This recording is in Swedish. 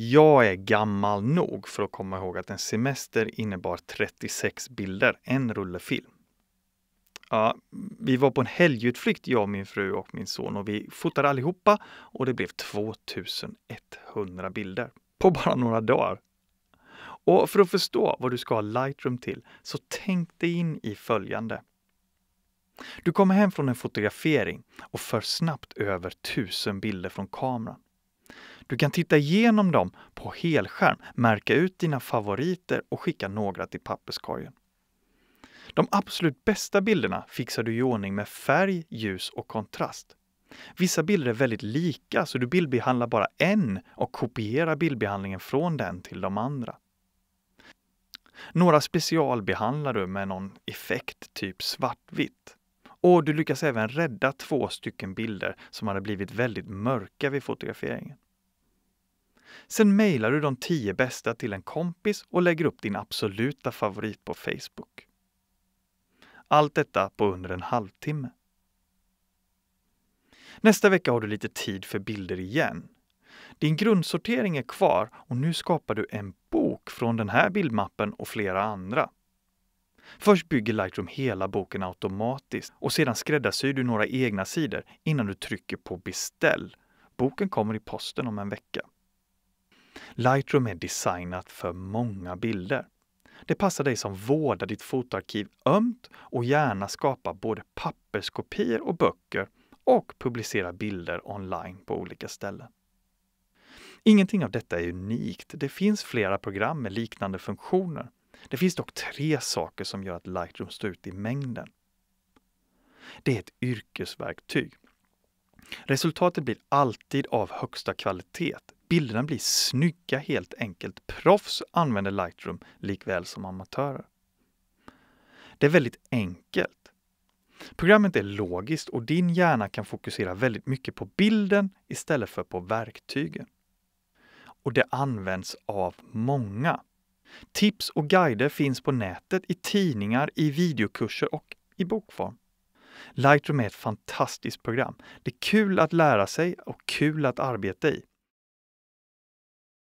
Jag är gammal nog för att komma ihåg att en semester innebar 36 bilder, en rulle film. Ja, vi var på en helgutflykt, jag, min fru och min son och vi fotade allihopa och det blev 2100 bilder på bara några dagar. Och för att förstå vad du ska ha Lightroom till, så tänk dig in i följande. Du kommer hem från en fotografering och för snabbt över 1000 bilder från kameran. Du kan titta igenom dem på helskärm, märka ut dina favoriter och skicka några till papperskorgen. De absolut bästa bilderna fixar du i ordning med färg, ljus och kontrast. Vissa bilder är väldigt lika så du bildbehandlar bara en och kopierar bildbehandlingen från den till de andra. Några specialbehandlar du med någon effekt, typ svartvitt. Och du lyckas även rädda två stycken bilder som hade blivit väldigt mörka vid fotograferingen. Sen mejlar du de tio bästa till en kompis och lägger upp din absoluta favorit på Facebook. Allt detta på under en halvtimme. Nästa vecka har du lite tid för bilder igen. Din grundsortering är kvar och nu skapar du en bok från den här bildmappen och flera andra. Först bygger Lightroom hela boken automatiskt och sedan skräddarsyr du några egna sidor innan du trycker på beställ. Boken kommer i posten om en vecka. Lightroom är designat för många bilder. Det passar dig som vårdar ditt fotoarkiv ömt och gärna skapar både papperskopior och böcker och publicerar bilder online på olika ställen. Ingenting av detta är unikt. Det finns flera program med liknande funktioner. Det finns dock tre saker som gör att Lightroom står ut i mängden. Det är ett yrkesverktyg. Resultatet blir alltid av högsta kvalitet Bilderna blir snygga helt enkelt. Proffs använder Lightroom likväl som amatörer. Det är väldigt enkelt. Programmet är logiskt och din hjärna kan fokusera väldigt mycket på bilden istället för på verktygen. Och det används av många. Tips och guider finns på nätet, i tidningar, i videokurser och i bokform. Lightroom är ett fantastiskt program. Det är kul att lära sig och kul att arbeta i.